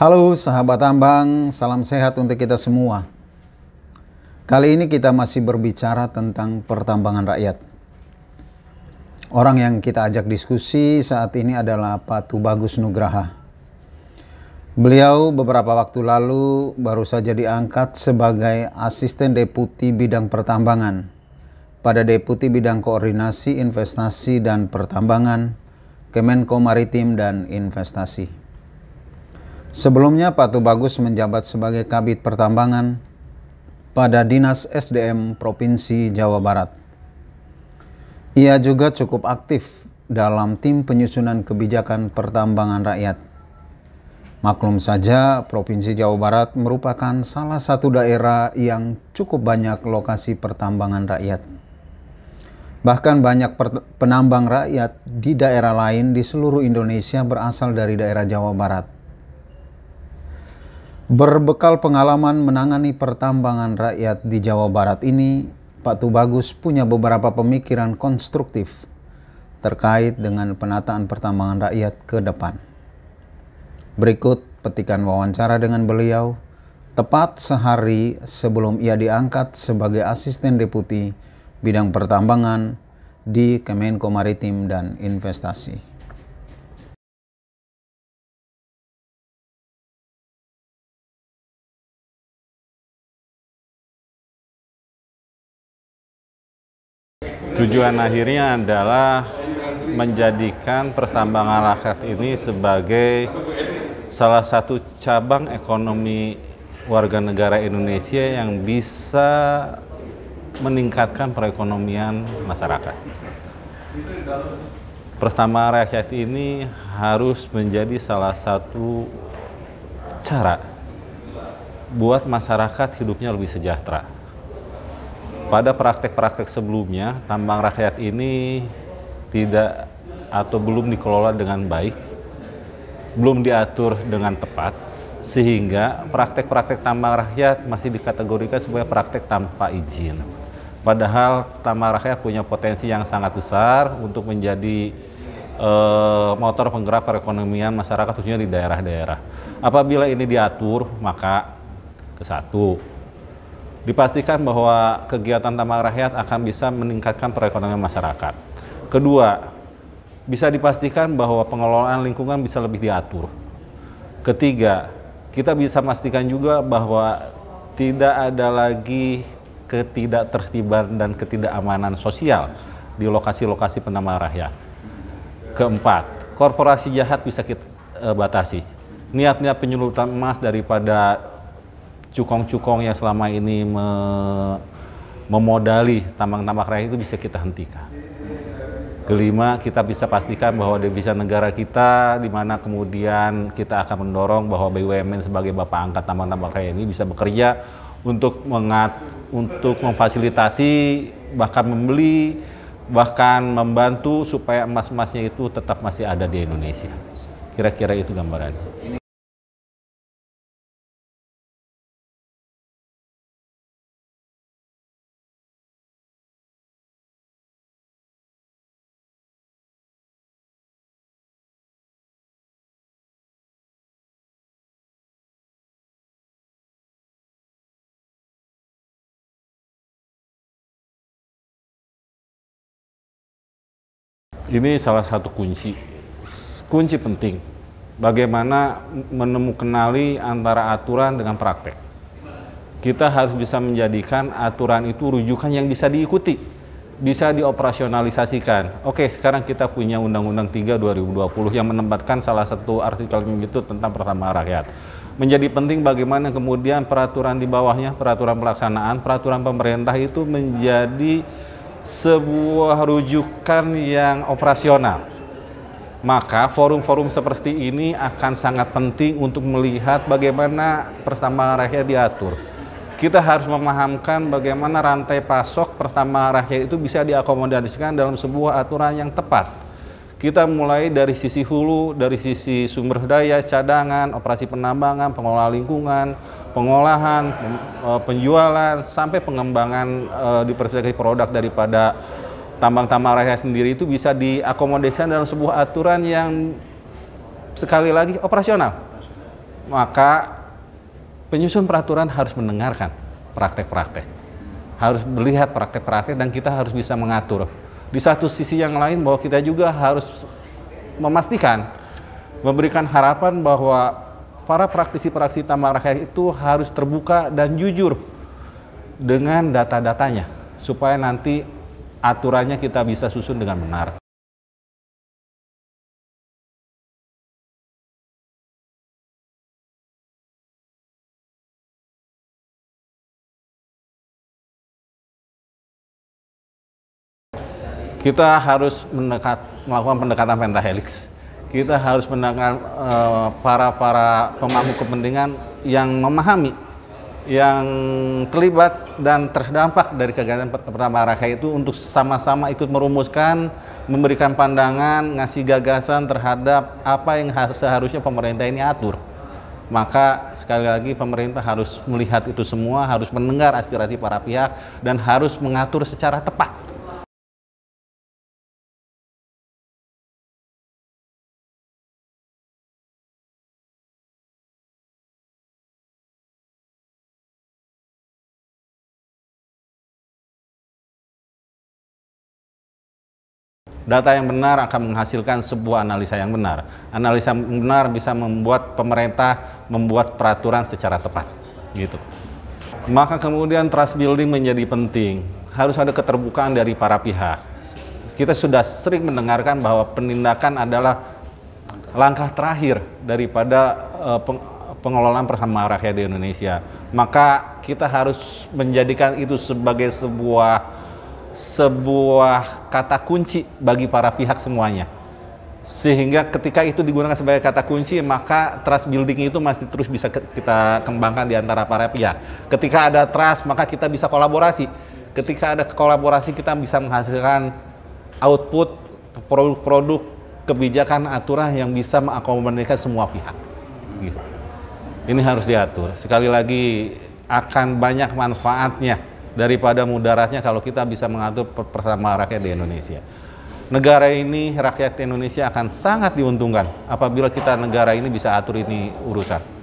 Halo sahabat tambang, salam sehat untuk kita semua. Kali ini kita masih berbicara tentang pertambangan rakyat. Orang yang kita ajak diskusi saat ini adalah Pak Tubagus Nugraha. Beliau beberapa waktu lalu baru saja diangkat sebagai asisten deputi bidang pertambangan pada deputi bidang koordinasi investasi dan pertambangan Kemenko Maritim dan Investasi. Sebelumnya Patu Bagus menjabat sebagai Kabit Pertambangan pada Dinas SDM Provinsi Jawa Barat. Ia juga cukup aktif dalam tim penyusunan kebijakan pertambangan rakyat. Maklum saja, Provinsi Jawa Barat merupakan salah satu daerah yang cukup banyak lokasi pertambangan rakyat. Bahkan banyak penambang rakyat di daerah lain di seluruh Indonesia berasal dari daerah Jawa Barat. Berbekal pengalaman menangani pertambangan rakyat di Jawa Barat ini, Pak Tubagus punya beberapa pemikiran konstruktif terkait dengan penataan pertambangan rakyat ke depan. Berikut petikan wawancara dengan beliau tepat sehari sebelum ia diangkat sebagai asisten deputi bidang pertambangan di Kemenko Maritim dan Investasi. Tujuan akhirnya adalah menjadikan pertambangan rakyat ini sebagai salah satu cabang ekonomi warga negara Indonesia yang bisa meningkatkan perekonomian masyarakat. Pertama rakyat ini harus menjadi salah satu cara buat masyarakat hidupnya lebih sejahtera pada praktek-praktek sebelumnya tambang rakyat ini tidak atau belum dikelola dengan baik, belum diatur dengan tepat, sehingga praktek-praktek tambang rakyat masih dikategorikan sebagai praktek tanpa izin. Padahal tambang rakyat punya potensi yang sangat besar untuk menjadi eh, motor penggerak perekonomian masyarakat khususnya di daerah-daerah. Apabila ini diatur, maka ke satu dipastikan bahwa kegiatan taman rakyat akan bisa meningkatkan perekonomian masyarakat. Kedua, bisa dipastikan bahwa pengelolaan lingkungan bisa lebih diatur. Ketiga, kita bisa memastikan juga bahwa tidak ada lagi ketidaktertiban dan ketidakamanan sosial di lokasi-lokasi penambang rakyat. Keempat, korporasi jahat bisa kita eh, batasi. Niat-niat penyulutan emas daripada cukong-cukong yang selama ini me memodali tambang tambang rakyat itu bisa kita hentikan. Kelima, kita bisa pastikan bahwa devisa negara kita, di mana kemudian kita akan mendorong bahwa BUMN sebagai bapak angkat tambang tambang rakyat ini bisa bekerja untuk mengat, untuk memfasilitasi, bahkan membeli, bahkan membantu supaya emas-emasnya itu tetap masih ada di Indonesia. Kira-kira itu gambarannya. ini salah satu kunci kunci penting bagaimana menemukan kenali antara aturan dengan praktek kita harus bisa menjadikan aturan itu rujukan yang bisa diikuti bisa dioperasionalisasikan. Oke, sekarang kita punya Undang-Undang 3 2020 yang menempatkan salah satu artikel itu tentang pertama rakyat. Menjadi penting bagaimana kemudian peraturan di bawahnya, peraturan pelaksanaan, peraturan pemerintah itu menjadi sebuah rujukan yang operasional. Maka forum-forum seperti ini akan sangat penting untuk melihat bagaimana pertambangan rakyat diatur. Kita harus memahamkan bagaimana rantai pasok pertambangan rakyat itu bisa diakomodasikan dalam sebuah aturan yang tepat. Kita mulai dari sisi hulu, dari sisi sumber daya, cadangan, operasi penambangan, pengelola lingkungan, pengolahan, eh, penjualan, sampai pengembangan uh, diversifikasi produk daripada tambang-tambang rakyat sendiri itu bisa diakomodasikan dalam sebuah aturan yang sekali lagi operasional. Maka penyusun peraturan harus mendengarkan praktek-praktek, harus melihat praktek-praktek dan kita harus bisa mengatur. Di satu sisi yang lain bahwa kita juga harus memastikan memberikan harapan bahwa para praktisi-praktisi taman rakyat itu harus terbuka dan jujur dengan data-datanya supaya nanti aturannya kita bisa susun dengan benar. kita harus mendekat, melakukan pendekatan pentahelix kita harus mendengar para eh, para para pemangku kepentingan yang memahami, yang terlibat dan terdampak dari kegiatan pertama Raka itu untuk sama-sama ikut merumuskan, memberikan pandangan, ngasih gagasan terhadap apa yang seharusnya pemerintah ini atur. Maka sekali lagi pemerintah harus melihat itu semua, harus mendengar aspirasi para pihak dan harus mengatur secara tepat Data yang benar akan menghasilkan sebuah analisa yang benar. Analisa yang benar bisa membuat pemerintah membuat peraturan secara tepat. Gitu. Maka kemudian trust building menjadi penting. Harus ada keterbukaan dari para pihak. Kita sudah sering mendengarkan bahwa penindakan adalah langkah terakhir daripada eh, pengelolaan bersama rakyat di Indonesia. Maka kita harus menjadikan itu sebagai sebuah sebuah kata kunci bagi para pihak semuanya. Sehingga ketika itu digunakan sebagai kata kunci, maka trust building itu masih terus bisa kita kembangkan di antara para pihak. Ketika ada trust, maka kita bisa kolaborasi. Ketika ada kolaborasi, kita bisa menghasilkan output produk-produk kebijakan aturan yang bisa mengakomodir semua pihak. Gitu. Ini harus diatur. Sekali lagi akan banyak manfaatnya daripada mudaratnya kalau kita bisa mengatur pertama rakyat di Indonesia. Negara ini, rakyat Indonesia akan sangat diuntungkan apabila kita negara ini bisa atur ini urusan.